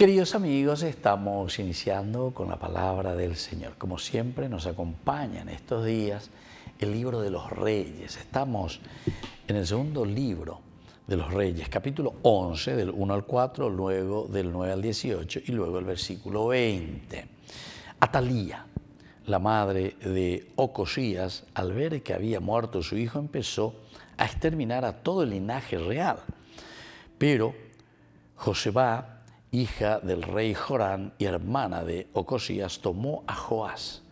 Queridos amigos, estamos iniciando con la palabra del Señor. Como siempre nos acompaña en estos días el libro de los reyes. Estamos en el segundo libro de los reyes, capítulo 11, del 1 al 4, luego del 9 al 18 y luego el versículo 20. Atalía, la madre de Ocosías, al ver que había muerto su hijo, empezó a exterminar a todo el linaje real. Pero Joseba hija del rey Jorán y hermana de Ocosías, tomó a Joás,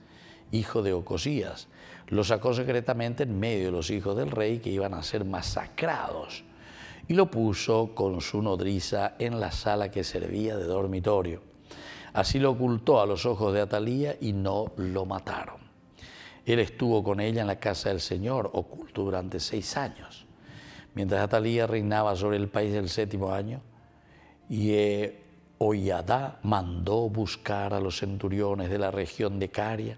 hijo de Ocosías, lo sacó secretamente en medio de los hijos del rey que iban a ser masacrados y lo puso con su nodriza en la sala que servía de dormitorio. Así lo ocultó a los ojos de Atalía y no lo mataron. Él estuvo con ella en la casa del Señor, oculto durante seis años. Mientras Atalía reinaba sobre el país el séptimo año, y eh, Oyadá mandó buscar a los centuriones de la región de Caria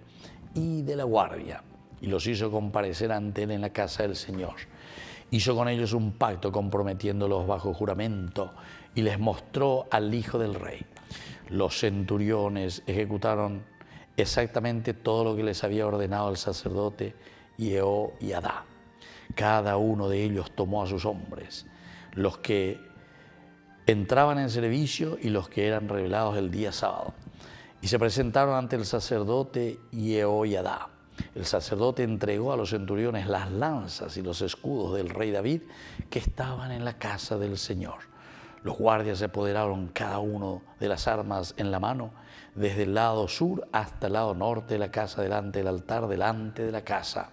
y de la guardia, y los hizo comparecer ante él en la casa del Señor. Hizo con ellos un pacto comprometiéndolos bajo juramento y les mostró al Hijo del Rey. Los centuriones ejecutaron exactamente todo lo que les había ordenado el sacerdote Yeo y Adá. Cada uno de ellos tomó a sus hombres, los que entraban en servicio y los que eran revelados el día sábado. Y se presentaron ante el sacerdote Yehoyadá. El sacerdote entregó a los centuriones las lanzas y los escudos del rey David que estaban en la casa del Señor. Los guardias se apoderaron cada uno de las armas en la mano, desde el lado sur hasta el lado norte de la casa, delante del altar, delante de la casa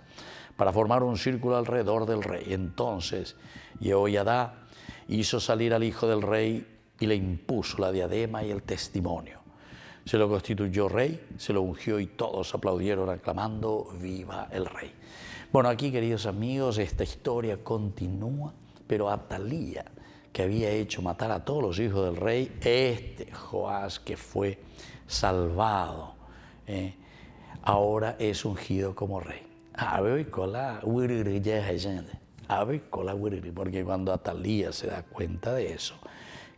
para formar un círculo alrededor del rey. Entonces Jehoiada hizo salir al hijo del rey y le impuso la diadema y el testimonio. Se lo constituyó rey, se lo ungió y todos aplaudieron aclamando, viva el rey. Bueno, aquí queridos amigos, esta historia continúa, pero Atalía, que había hecho matar a todos los hijos del rey, este Joás que fue salvado, eh, ahora es ungido como rey ave y cola, ya porque cuando Atalía se da cuenta de eso,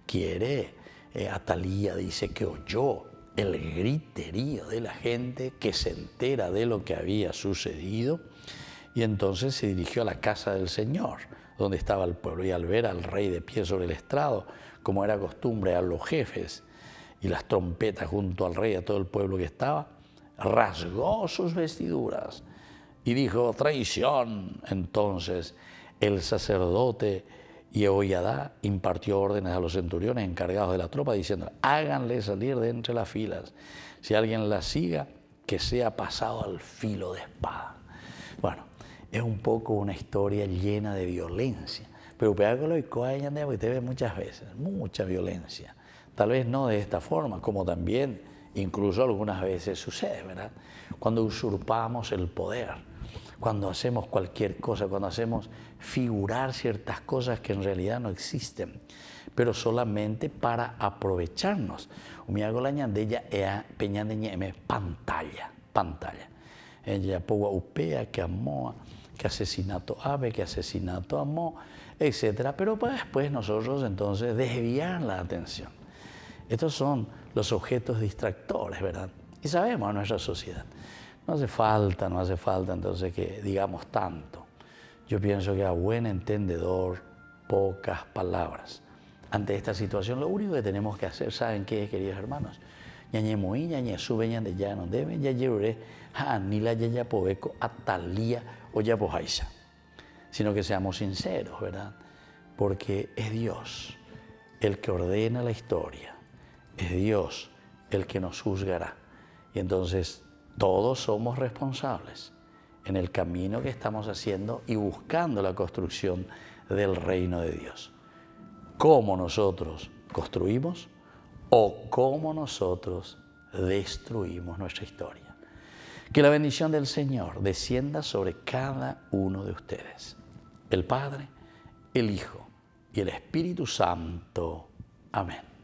quiere, eh, Atalía dice que oyó el griterío de la gente que se entera de lo que había sucedido y entonces se dirigió a la casa del Señor, donde estaba el pueblo, y al ver al rey de pie sobre el estrado, como era costumbre a los jefes, y las trompetas junto al rey, a todo el pueblo que estaba, rasgó sus vestiduras y dijo, traición. Entonces el sacerdote Yehoyadá impartió órdenes a los centuriones encargados de la tropa diciendo, háganle salir de entre las filas. Si alguien la siga, que sea pasado al filo de espada. Bueno, es un poco una historia llena de violencia. Pero Peáculo y y te ve muchas veces, mucha violencia. Tal vez no de esta forma, como también Incluso algunas veces sucede, ¿verdad? Cuando usurpamos el poder, cuando hacemos cualquier cosa, cuando hacemos figurar ciertas cosas que en realidad no existen, pero solamente para aprovecharnos. hago la ñandella peña peñandeña me pantalla, pantalla. Ella powa upea que amoa, que asesinato ave, que asesinato amó, etcétera, pero después pues, nosotros entonces desviar la atención. Estos son los objetos distractores, ¿verdad? Y sabemos en nuestra sociedad. No hace falta, no hace falta entonces que digamos tanto. Yo pienso que a buen entendedor, pocas palabras. Ante esta situación, lo único que tenemos que hacer, ¿saben qué, queridos hermanos? ñañe ya no o ya Sino que seamos sinceros, ¿verdad? Porque es Dios el que ordena la historia es Dios el que nos juzgará. Y entonces todos somos responsables en el camino que estamos haciendo y buscando la construcción del reino de Dios. ¿Cómo nosotros construimos o cómo nosotros destruimos nuestra historia? Que la bendición del Señor descienda sobre cada uno de ustedes. El Padre, el Hijo y el Espíritu Santo. Amén.